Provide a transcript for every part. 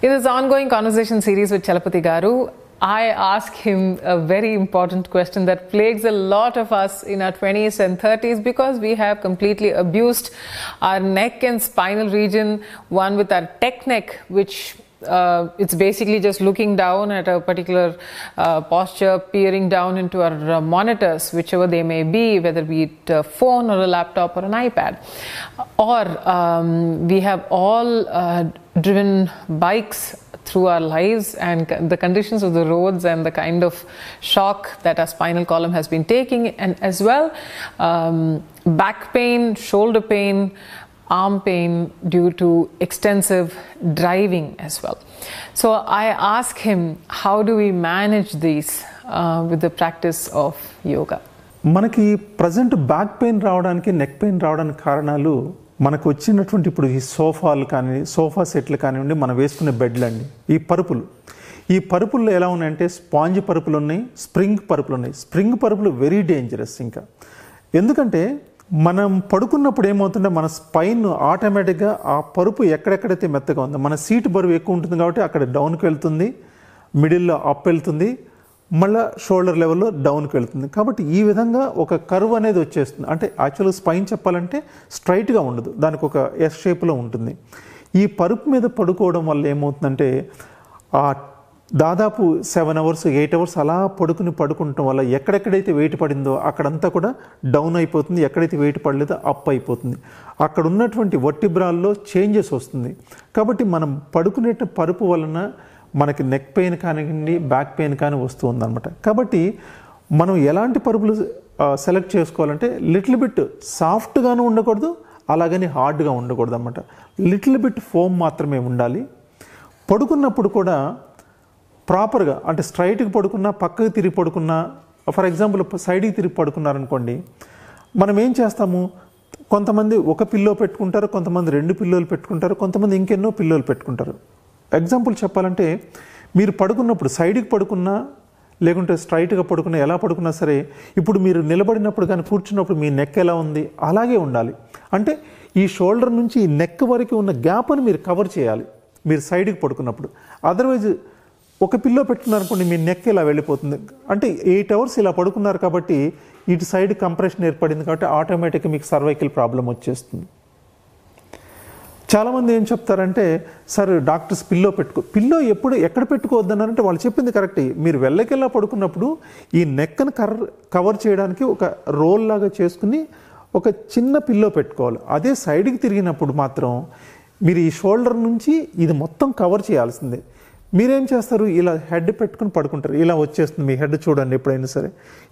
In this ongoing conversation series with Chalapati Garu, I ask him a very important question that plagues a lot of us in our 20s and 30s because we have completely abused our neck and spinal region, one with our tech neck, which uh, it's basically just looking down at a particular uh, posture, peering down into our uh, monitors, whichever they may be, whether be it a phone or a laptop or an iPad. Or um, we have all uh, driven bikes through our lives and the conditions of the roads and the kind of shock that our spinal column has been taking, and as well um, back pain, shoulder pain, arm pain due to extensive driving as well. So I ask him, how do we manage these uh, with the practice of yoga? మనకి present back pain రావడానికి neck pain రావడానికి కారణాలు మనకు వచ్చినటువంటి ఇప్పుడు ఈ సోఫాలు కానీ సోఫా సెట్లు కానివ్వండి మనం వేసుకునే బెడ్లు అండి ఈ పరుపులు ఈ పరుపుల్లో ఎలా ఉన్నాయంటే స్పాంజ్ పరుపులు ఉన్నాయి స్ప్రింగ్ పరుపులు ఉన్నాయి స్ప్రింగ్ పరుపులు వెరీ డేంజరస్ ఇంకా ఎందుకంటే మనం పడుకున్నప్పుడు ఏమవుతుందంటే మన స్పైన్ ఆటోమేటిక్గా ఆ పరుపు ఎక్కడెక్కడైతే మెత్తగా ఉందో మన సీటు బరువు ఎక్కువ ఉంటుంది కాబట్టి అక్కడ డౌన్కి వెళ్తుంది మిడిల్లో అప్ వెళ్తుంది మళ్ళీ షోల్డర్ లెవెల్లో డౌన్కి వెళ్తుంది కాబట్టి ఈ విధంగా ఒక కర్వ్ అనేది వచ్చేస్తుంది అంటే యాక్చువల్గా స్పైన్ చెప్పాలంటే స్ట్రైట్గా ఉండదు దానికి ఒక ఎస్ షేప్లో ఉంటుంది ఈ పరుపు మీద పడుకోవడం వల్ల ఏమవుతుందంటే ఆ దాదాపు సెవెన్ అవర్స్ ఎయిట్ అవర్స్ అలా పడుకుని పడుకుంటాం వల్ల ఎక్కడెక్కడైతే వెయిట్ పడిందో అక్కడంతా కూడా డౌన్ అయిపోతుంది ఎక్కడైతే వెయిట్ పడలేదో అప్ అయిపోతుంది అక్కడ ఉన్నటువంటి వట్టి బ్రాల్లో చేంజెస్ వస్తుంది కాబట్టి మనం పడుకునే పరుపు వలన మనకి నెక్ పెయిన్ కానివ్వండి బ్యాక్ పెయిన్ కానీ వస్తూ ఉందన్నమాట కాబట్టి మనం ఎలాంటి పరుపులు సెలెక్ట్ చేసుకోవాలంటే లిటిల్ బిట్ సాఫ్ట్గాను ఉండకూడదు అలాగని హార్డ్గా ఉండకూడదు అన్నమాట లిటిల్ బిట్ ఫోమ్ మాత్రమే ఉండాలి పడుకున్నప్పుడు కూడా ప్రాపర్గా అంటే స్ట్రైట్కి పడుకున్నా పక్కకి తిరిగి పడుకున్నా ఫర్ ఎగ్జాంపుల్ సైడ్కి తిరిగి పడుకున్నారనుకోండి మనం ఏం చేస్తాము కొంతమంది ఒక పిల్లో పెట్టుకుంటారు కొంతమంది రెండు పిల్లోలు పెట్టుకుంటారు కొంతమంది ఇంకెన్నో పిల్లోలు పెట్టుకుంటారు ఎగ్జాంపుల్ చెప్పాలంటే మీరు పడుకున్నప్పుడు సైడ్కి పడుకున్నా లేకుంటే స్ట్రైట్గా పడుకున్నా ఎలా పడుకున్నా సరే ఇప్పుడు మీరు నిలబడినప్పుడు కానీ కూర్చున్నప్పుడు మీ నెక్ ఎలా ఉంది అలాగే ఉండాలి అంటే ఈ షోల్డర్ నుంచి ఈ నెక్ వరకు ఉన్న గ్యాప్ని మీరు కవర్ చేయాలి మీరు సైడ్కి పడుకున్నప్పుడు అదర్వైజ్ ఒక పిల్లో అనుకోండి మీ నెక్ ఇలా వెళ్ళిపోతుంది అంటే ఎయిట్ అవర్స్ ఇలా పడుకున్నారు కాబట్టి ఇటు సైడ్ కంప్రెషన్ ఏర్పడింది కాబట్టి ఆటోమేటిక్గా మీకు సర్వైకల్ ప్రాబ్లం వచ్చేస్తుంది చాలామంది ఏం చెప్తారంటే సార్ డాక్టర్స్ పిల్లో పెట్టుకో పిల్లో ఎప్పుడు ఎక్కడ అంటే వాళ్ళు చెప్పింది కరెక్ట్ మీరు వెళ్ళకెళ్ళా పడుకున్నప్పుడు ఈ నెక్కను కర్ కవర్ చేయడానికి ఒక రోల్ లాగా చేసుకుని ఒక చిన్న పిల్లో పెట్టుకోవాలి అదే సైడ్కి తిరిగినప్పుడు మాత్రం మీరు ఈ షోల్డర్ నుంచి ఇది మొత్తం కవర్ చేయాల్సిందే మీరేం చేస్తారు ఇలా హెడ్ పెట్టుకుని పడుకుంటారు ఇలా వచ్చేస్తుంది మీ హెడ్ చూడండి ఎప్పుడైనా సరే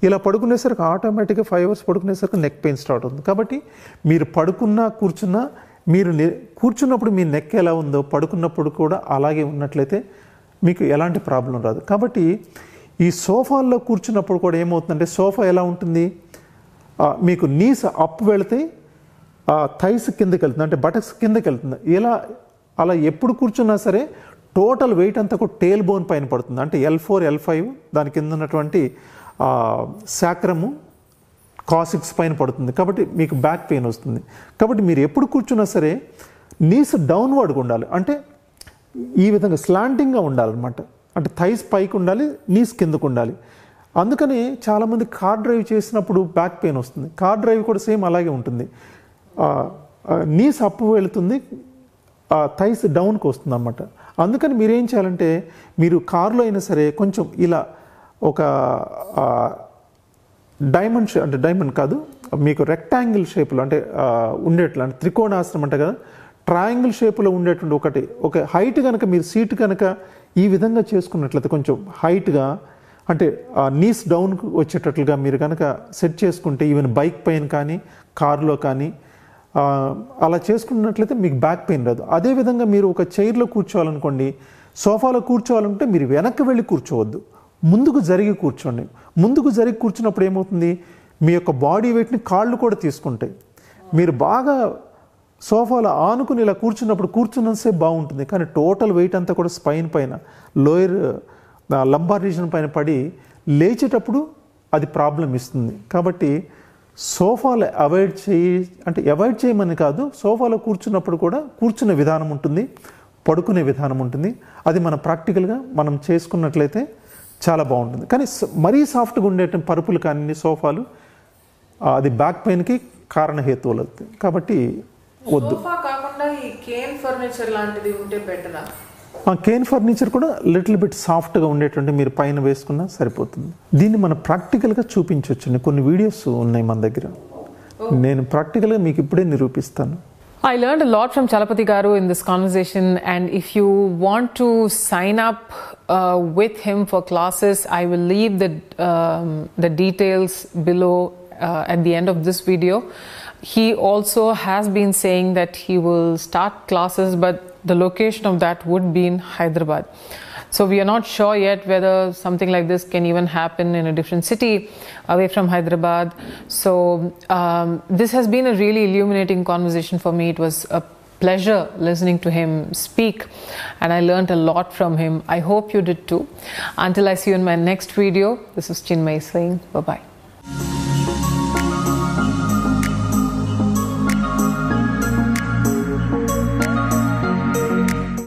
ఇలా పడుకునేసరికి ఆటోమేటిక్గా ఫైవ్ అవర్స్ పడుకునేసరికి నెక్ పెయిన్ స్టార్ట్ అవుతుంది కాబట్టి మీరు పడుకున్నా కూర్చున్నా మీరు కూర్చున్నప్పుడు మీ నెక్ ఎలా ఉందో పడుకున్నప్పుడు కూడా అలాగే ఉన్నట్లయితే మీకు ఎలాంటి ప్రాబ్లం రాదు కాబట్టి ఈ సోఫాల్లో కూర్చున్నప్పుడు కూడా ఏమవుతుందంటే సోఫా ఎలా ఉంటుంది మీకు నీస్ అప్ వెళితే థైస్ కిందకి వెళ్తుంది అంటే బటక్స్ కిందకి వెళ్తుంది ఇలా అలా ఎప్పుడు కూర్చున్నా సరే టోటల్ వెయిట్ అంతా కూడా టేల్ బోన్ పైన పడుతుంది అంటే ఎల్ ఫోర్ ఎల్ ఫైవ్ దాని కింద ఉన్నటువంటి శాక్రము కాసిక్స్ పైన పడుతుంది కాబట్టి మీకు బ్యాక్ పెయిన్ వస్తుంది కాబట్టి మీరు ఎప్పుడు కూర్చున్నా సరే నీస్ డౌన్వర్డ్గా ఉండాలి అంటే ఈ విధంగా స్లాంటింగ్గా ఉండాలన్నమాట అంటే థైస్ పైకి ఉండాలి నీస్ కిందకు ఉండాలి అందుకని చాలామంది కార్ డ్రైవ్ చేసినప్పుడు బ్యాక్ పెయిన్ వస్తుంది కార్ డ్రైవ్ కూడా సేమ్ అలాగే ఉంటుంది నీస్ అప్పు వెళుతుంది ఆ థైస్ డౌన్కి వస్తుంది అన్నమాట అందుకని మీరేం చేయాలంటే మీరు కారులో అయినా సరే కొంచెం ఇలా ఒక డైమండ్ అంటే డైమండ్ కాదు మీకు రెక్టాంగిల్ షేప్లో అంటే ఉండేట్లు అంటే త్రికోణాసనం అంటే కదా ట్రయాంగిల్ షేప్లో ఉండేటువంటి ఒకటి ఒక హైట్ కనుక మీరు సీట్ కనుక ఈ విధంగా చేసుకున్నట్లయితే కొంచెం హైట్గా అంటే నీస్ డౌన్ వచ్చేటట్లుగా మీరు కనుక సెట్ చేసుకుంటే ఈవెన్ బైక్ పైన కానీ కారులో కానీ అలా చేసుకున్నట్లయితే మీకు బ్యాక్ పెయిన్ రాదు అదేవిధంగా మీరు ఒక చైర్లో కూర్చోవాలనుకోండి సోఫాలో కూర్చోవాలంటే మీరు వెనక్కి వెళ్ళి కూర్చోవద్దు ముందుకు జరిగి కూర్చోండి ముందుకు జరిగి కూర్చున్నప్పుడు ఏమవుతుంది మీ యొక్క బాడీ వెయిట్ని కాళ్ళు కూడా తీసుకుంటాయి మీరు బాగా సోఫాలో ఆనుకుని ఇలా కూర్చున్నప్పుడు కూర్చున్నసే బాగుంటుంది కానీ టోటల్ వెయిట్ అంతా కూడా స్పైన్ పైన లోయర్ లంబార్ రీజన్ పైన పడి లేచేటప్పుడు అది ప్రాబ్లం ఇస్తుంది కాబట్టి సోఫాలు అవాయిడ్ చేయి అంటే అవాయిడ్ చేయమని కాదు సోఫాలో కూర్చున్నప్పుడు కూడా కూర్చునే విధానం ఉంటుంది పడుకునే విధానం ఉంటుంది అది మన ప్రాక్టికల్గా మనం చేసుకున్నట్లయితే చాలా బాగుంటుంది కానీ మరీ సాఫ్ట్గా ఉండేట పరుపులు కానీ సోఫాలు అది బ్యాక్ పెయిన్కి కారణహేతువులు అవుతాయి కాబట్టి వద్దు కాకుండా ఈ కేన్ ఫర్నిచర్ లాంటిది ఉంటే బెటరా ఆ కేన్ ఫర్నిచర్ కూడా లిటిల్ బిట్ సాఫ్ట్గా ఉండేటువంటి మీరు పైన వేసుకున్నా సరిపోతుంది దీన్ని మనం ప్రాక్టికల్గా చూపించవచ్చు కొన్ని వీడియోస్ ఉన్నాయి మన దగ్గర నేను ప్రాక్టికల్గా మీకు ఇప్పుడే నిరూపిస్తాను I learn lot from Chalapathi గారు in this conversation and if you want to sign up with him for classes I will leave the the details below at the end of this video he also has been saying that he will start classes but the location of that would be in Hyderabad. So we are not sure yet whether something like this can even happen in a different city away from Hyderabad. So um, this has been a really illuminating conversation for me. It was a pleasure listening to him speak and I learned a lot from him. I hope you did too. Until I see you in my next video, this is Chinmay saying bye bye.